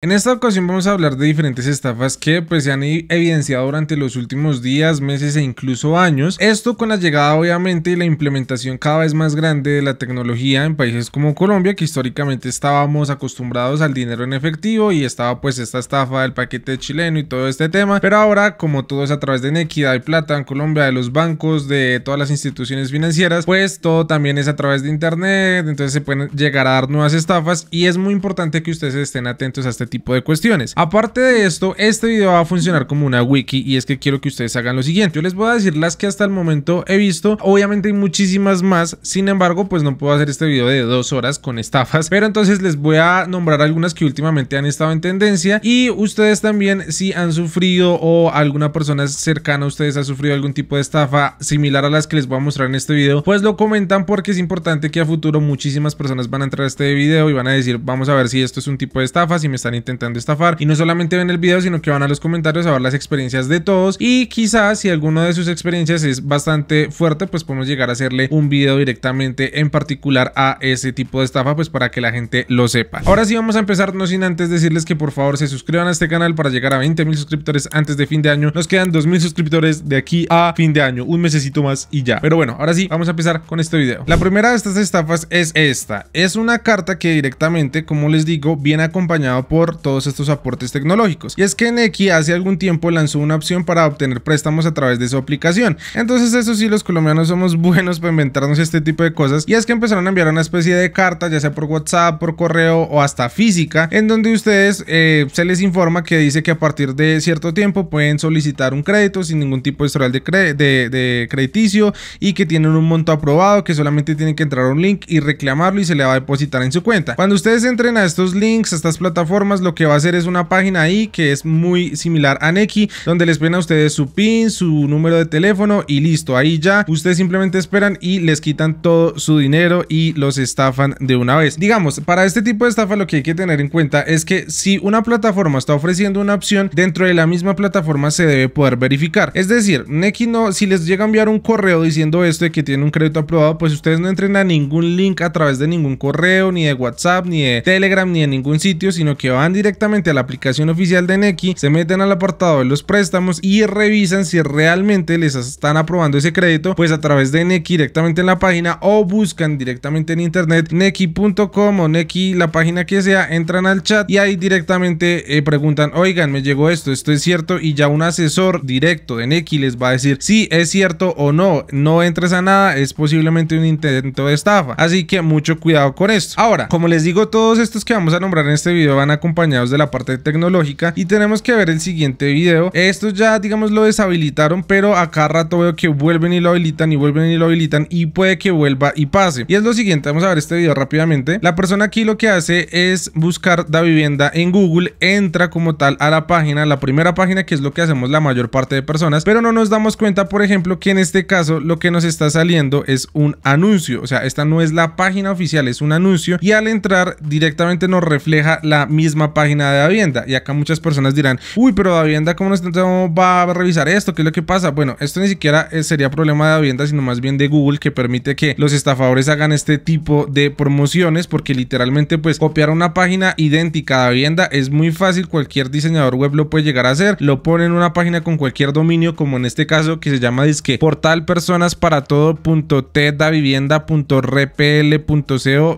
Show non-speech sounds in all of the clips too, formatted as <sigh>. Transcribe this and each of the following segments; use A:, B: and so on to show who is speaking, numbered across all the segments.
A: En esta ocasión vamos a hablar de diferentes estafas que pues, se han evidenciado durante los últimos días, meses e incluso años. Esto con la llegada obviamente y la implementación cada vez más grande de la tecnología en países como Colombia que históricamente estábamos acostumbrados al dinero en efectivo y estaba pues esta estafa del paquete chileno y todo este tema. Pero ahora como todo es a través de Nequidad y Plata en Colombia, de los bancos, de todas las instituciones financieras, pues todo también es a través de internet, entonces se pueden llegar a dar nuevas estafas y es muy importante que ustedes estén atentos a este tipo de cuestiones. Aparte de esto, este video va a funcionar como una wiki y es que quiero que ustedes hagan lo siguiente. Yo les voy a decir las que hasta el momento he visto. Obviamente hay muchísimas más, sin embargo, pues no puedo hacer este video de dos horas con estafas, pero entonces les voy a nombrar algunas que últimamente han estado en tendencia y ustedes también si han sufrido o alguna persona cercana a ustedes ha sufrido algún tipo de estafa similar a las que les voy a mostrar en este video, pues lo comentan porque es importante que a futuro muchísimas personas van a entrar a este video y van a decir, vamos a ver si esto es un tipo de estafa, si me están intentando estafar. Y no solamente ven el video, sino que van a los comentarios a ver las experiencias de todos. Y quizás si alguna de sus experiencias es bastante fuerte, pues podemos llegar a hacerle un video directamente en particular a ese tipo de estafa, pues para que la gente lo sepa. Ahora sí vamos a empezar, no sin antes decirles que por favor se suscriban a este canal para llegar a 20 mil suscriptores antes de fin de año. Nos quedan 2 mil suscriptores de aquí a fin de año, un mesecito más y ya. Pero bueno, ahora sí, vamos a empezar con este video. La primera de estas estafas es esta. Es una carta que directamente, como les digo, viene acompañado por todos estos aportes tecnológicos. Y es que Nequi hace algún tiempo lanzó una opción para obtener préstamos a través de su aplicación. Entonces eso sí, los colombianos somos <laughs> buenos para inventarnos este tipo de cosas. Y es que empezaron a enviar una especie de carta, ya sea por WhatsApp, por correo o hasta física, en donde ustedes eh, se les informa que dice que a partir de cierto tiempo pueden solicitar un crédito sin ningún tipo de historial de, crediticio y que tienen un monto aprobado, que solamente tienen que entrar a un link y reclamarlo y se le va a depositar en su cuenta. Cuando ustedes entren a estos links, a estas plataformas, lo que va a hacer es una página ahí que es muy similar a Neki, donde les ven a ustedes su PIN, su número de teléfono y listo, ahí ya ustedes simplemente esperan y les quitan todo su dinero y los estafan de una vez. Digamos, para este tipo de estafa lo que hay que tener en cuenta es que si una plataforma está ofreciendo una opción, dentro de la misma plataforma se debe poder verificar. Es decir, Neki no, si les llega a enviar un correo diciendo esto de que tiene un crédito aprobado, pues ustedes no entren a ningún link a través de ningún correo, ni de WhatsApp, ni de Telegram, ni de ningún sitio, sino que van directamente a la aplicación oficial de Neki se meten al apartado de los préstamos y revisan si realmente les están aprobando ese crédito, pues a través de Neki directamente en la página o buscan directamente en internet neki.com o neki la página que sea, entran al chat y ahí directamente eh, preguntan, oigan, me llegó esto, esto es cierto y ya un asesor directo de Neki les va a decir si es cierto o no, no entres a nada, es posiblemente un intento de estafa, así que mucho cuidado con esto. Ahora, como les digo, todos estos que vamos a nombrar en este video van a acompañar de la parte tecnológica y tenemos que ver el siguiente video. Esto ya digamos lo deshabilitaron pero acá rato veo que vuelven y lo habilitan y vuelven y lo habilitan y puede que vuelva y pase. Y es lo siguiente, vamos a ver este video rápidamente. La persona aquí lo que hace es buscar la vivienda en Google, entra como tal a la página, la primera página que es lo que hacemos la mayor parte de personas, pero no nos damos cuenta por ejemplo que en este caso lo que nos está saliendo es un anuncio, o sea esta no es la página oficial, es un anuncio y al entrar directamente nos refleja la misma página de Davienda. Y acá muchas personas dirán, uy, pero Davienda, ¿cómo no va a revisar esto? ¿Qué es lo que pasa? Bueno, esto ni siquiera eh, sería problema de vivienda sino más bien de Google, que permite que los estafadores hagan este tipo de promociones, porque literalmente, pues, copiar una página idéntica a Davienda es muy fácil. Cualquier diseñador web lo puede llegar a hacer. Lo pone en una página con cualquier dominio, como en este caso que se llama disque portal personas para todo .co.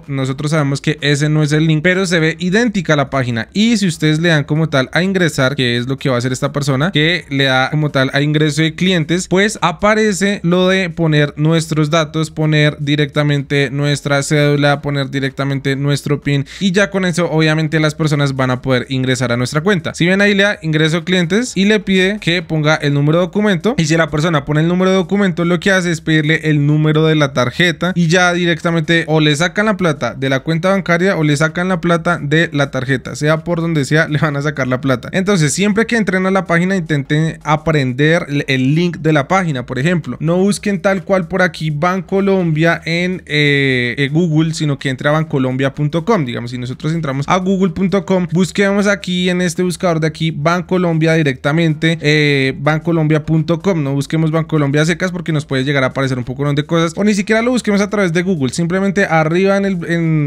A: Nosotros sabemos que ese no es el link, pero se ve idéntica la página y si ustedes le dan como tal a ingresar, que es lo que va a hacer esta persona, que le da como tal a ingreso de clientes, pues aparece lo de poner nuestros datos, poner directamente nuestra cédula, poner directamente nuestro PIN y ya con eso obviamente las personas van a poder ingresar a nuestra cuenta. Si ven ahí le da ingreso clientes y le pide que ponga el número de documento y si la persona pone el número de documento lo que hace es pedirle el número de la tarjeta y ya directamente o le sacan la plata de la cuenta bancaria o le sacan la plata de la tarjeta sea por donde sea, <laughs> le van a sacar la plata. Entonces, siempre que entren a la página, intenten aprender el link de la página. Por ejemplo, no busquen tal cual por aquí Bancolombia en eh, Google, sino que entre a bancolombia.com. Digamos, si nosotros entramos a google.com, busquemos aquí en este buscador de aquí Bancolombia directamente, eh, bancolombia.com. No busquemos Bancolombia secas porque nos puede llegar a aparecer un poco de cosas, o ni siquiera lo busquemos a través de Google. Simplemente arriba en,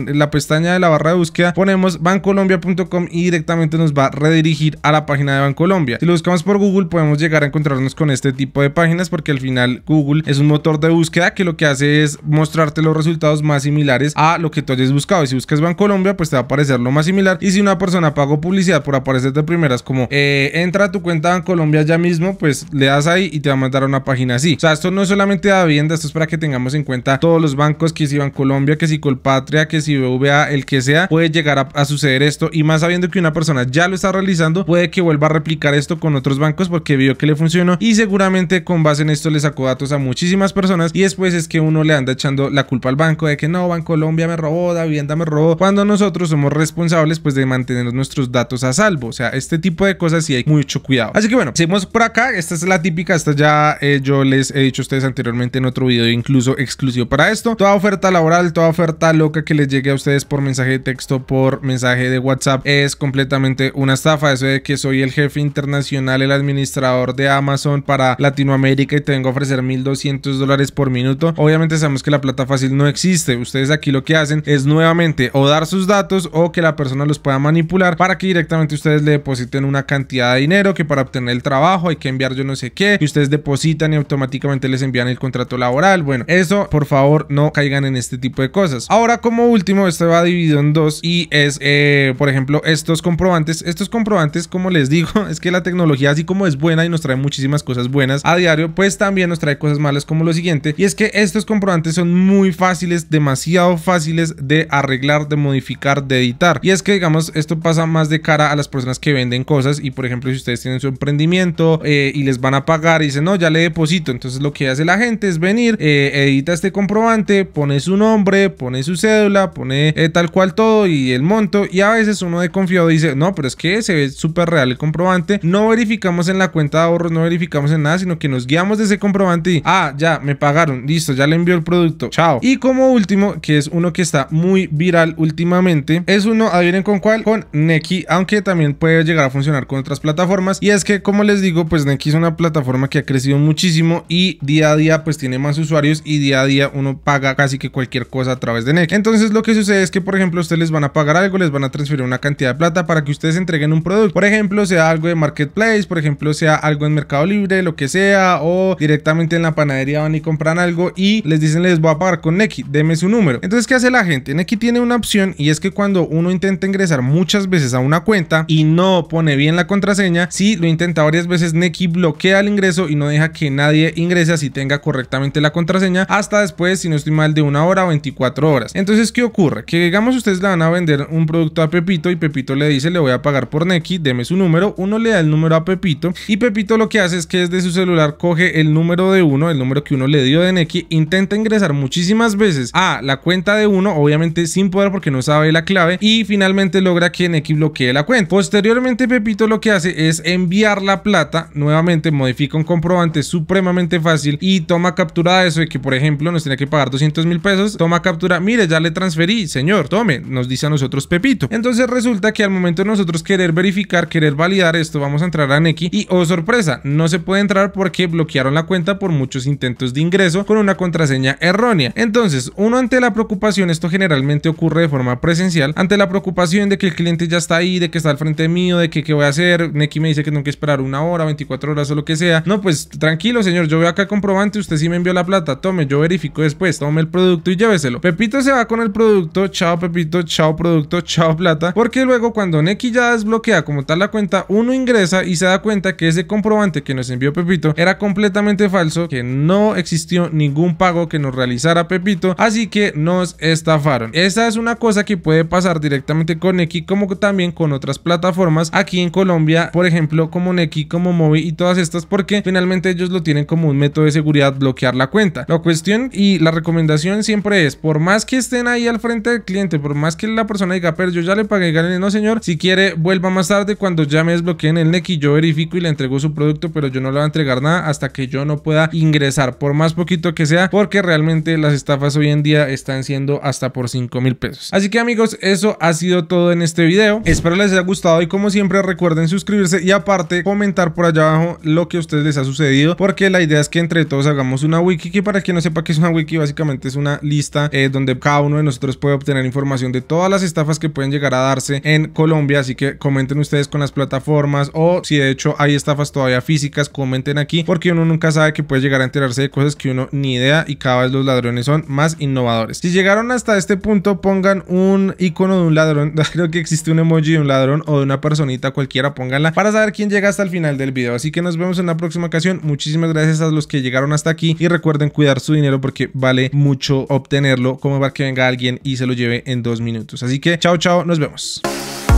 A: en la pestaña de la barra de búsqueda ponemos bancolombia.com y directamente nos va a redirigir a la página de Bancolombia. Si lo buscamos por Google podemos llegar a encontrarnos con este tipo de páginas porque al final Google es un motor de búsqueda que lo que hace es mostrarte los resultados más similares a lo que tú hayas buscado. Y si buscas Bancolombia pues te va a aparecer lo más similar. Y si una persona pagó publicidad por aparecer de primeras como eh, entra a tu cuenta Bancolombia ya mismo pues le das ahí y te va a mandar a una página así. O sea, esto no es solamente de vivienda, esto es para que tengamos en cuenta todos los bancos que si Bancolombia, que si Colpatria, que si BVA, el que sea, puede llegar a suceder esto y más más sabiendo que una persona ya lo está realizando, puede que vuelva a replicar esto con otros bancos porque vio que le funcionó y seguramente con base en esto le sacó datos a muchísimas personas y después es que uno le anda echando la culpa al banco de que no, Banco Colombia me robó, vivienda me robó, cuando nosotros somos responsables pues de mantener nuestros datos a salvo, o sea, este tipo de cosas sí hay mucho cuidado. Así que bueno, seguimos por acá, esta es la típica, esta ya eh, yo les he dicho a ustedes anteriormente en otro video incluso exclusivo para esto, toda oferta laboral, toda oferta loca que les llegue a ustedes por mensaje de texto, por mensaje de WhatsApp, es completamente una estafa. Eso de que soy el jefe internacional, el administrador de Amazon para Latinoamérica y tengo que ofrecer 1200 dólares por minuto. Obviamente sabemos que la plata fácil no existe. Ustedes aquí lo que hacen es nuevamente o dar sus datos o que la persona los pueda manipular para que directamente ustedes le depositen una cantidad de dinero que para obtener el trabajo hay que enviar yo no sé qué, Y ustedes depositan y automáticamente les envían el contrato laboral. Bueno, eso por favor no caigan en este tipo de cosas. Ahora como último, esto va dividido en dos y es, eh, por ejemplo, estos comprobantes. Estos comprobantes, como les digo, <laughs> es que la tecnología así como es buena y nos trae muchísimas cosas buenas a diario, pues también nos trae cosas malas como lo siguiente. Y es que estos comprobantes son muy fáciles, demasiado fáciles de arreglar, de modificar, de editar. Y es que, digamos, esto pasa más de cara a las personas que venden cosas y, por ejemplo, si ustedes tienen su emprendimiento eh, y les van a pagar y dicen, no, ya le deposito. Entonces lo que hace la gente es venir, eh, edita este comprobante, pone su nombre, pone su cédula, pone eh, tal cual todo y el monto. Y a veces uno confiado dice, no, pero es que se ve súper real el comprobante. No verificamos en la cuenta de ahorros, no verificamos en nada, sino que nos guiamos de ese comprobante y, ah, ya, me pagaron, listo, ya le envió el producto, chao. Y como último, que es uno que está muy viral últimamente, es uno, adivinen con cuál, con Neki, aunque también puede llegar a funcionar con otras plataformas. Y es que, como les digo, pues Neki es una plataforma que ha crecido muchísimo y día a día pues tiene más usuarios y día a día uno paga casi que cualquier cosa a través de Neki. Entonces lo que sucede es que, por ejemplo, ustedes les van a pagar algo, les van a transferir una cantidad de plata para que ustedes entreguen un producto. Por ejemplo, sea algo de marketplace, por ejemplo, sea algo en Mercado Libre, lo que sea, o directamente en la panadería van y compran algo y les dicen les voy a pagar con Neki, deme su número. Entonces, ¿qué hace la gente? Neki tiene una opción y es que cuando uno intenta ingresar muchas veces a una cuenta y no pone bien la contraseña, si lo intenta varias veces, Neki bloquea el ingreso y no deja que nadie ingrese si tenga correctamente la contraseña hasta después, si no estoy mal, de una hora o 24 horas. Entonces, ¿qué ocurre? Que digamos ustedes le van a vender un producto a Pepito y Pepito le dice le voy a pagar por Neki, deme su número, uno le da el número a Pepito y Pepito lo que hace es que desde su celular coge el número de uno, el número que uno le dio de Neki, intenta ingresar muchísimas veces a la cuenta de uno, obviamente sin poder porque no sabe la clave y finalmente logra que Neki bloquee la cuenta. Posteriormente Pepito lo que hace es enviar la plata, nuevamente modifica un comprobante supremamente fácil y toma captura de eso de que por ejemplo nos tiene que pagar 200 mil pesos, toma captura, mire ya le transferí señor, tome, nos dice a nosotros Pepito. Entonces resulta que al momento de nosotros querer verificar, querer validar esto, vamos a entrar a Neki y oh sorpresa, no se puede entrar porque bloquearon la cuenta por muchos intentos de ingreso con una contraseña errónea. Entonces, uno ante la preocupación, esto generalmente ocurre de forma presencial, ante la preocupación de que el cliente ya está ahí, de que está al frente mío, de que qué voy a hacer, Neki me dice que tengo que esperar una hora, 24 horas o lo que sea. No, pues tranquilo señor, yo veo acá el comprobante, usted sí me envió la plata, tome, yo verifico después, tome el producto y lléveselo. Pepito se va con el producto, chao Pepito, chao producto, chao plata, porque que luego cuando Neki ya desbloquea como tal la cuenta, uno ingresa y se da cuenta que ese comprobante que nos envió Pepito era completamente falso, que no existió ningún pago que nos realizara Pepito, así que nos estafaron. Esa es una cosa que puede pasar directamente con Neki como también con otras plataformas aquí en Colombia, por ejemplo como Neki, como Movi y todas estas porque finalmente ellos lo tienen como un método de seguridad bloquear la cuenta. La cuestión y la recomendación siempre es, por más que estén ahí al frente del cliente, por más que la persona diga, pero yo ya le pagué no señor, si quiere vuelva más tarde cuando ya me desbloqueen el NEC y yo verifico y le entrego su producto, pero yo no le voy a entregar nada hasta que yo no pueda ingresar, por más poquito que sea, porque realmente las estafas hoy en día están siendo hasta por 5 mil pesos. Así que amigos, eso ha sido todo en este video. Espero les haya gustado y como siempre recuerden suscribirse y aparte comentar por allá abajo lo que a ustedes les ha sucedido, porque la idea es que entre todos hagamos una wiki, que para quien no sepa que es una wiki, básicamente es una lista eh, donde cada uno de nosotros puede obtener información de todas las estafas que pueden llegar a darse en Colombia. Así que comenten ustedes con las plataformas o si de hecho hay estafas todavía físicas, comenten aquí porque uno nunca sabe que puede llegar a enterarse de cosas que uno ni idea y cada vez los ladrones son más innovadores. Si llegaron hasta este punto, pongan un icono de un ladrón. <laughs> Creo que existe un emoji de un ladrón o de una personita cualquiera, pónganla para saber quién llega hasta el final del video. Así que nos vemos en la próxima ocasión. Muchísimas gracias a los que llegaron hasta aquí y recuerden cuidar su dinero porque vale mucho obtenerlo como para que venga alguien y se lo lleve en dos minutos. Así que chao, chao, nos vemos.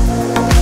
A: Thank you.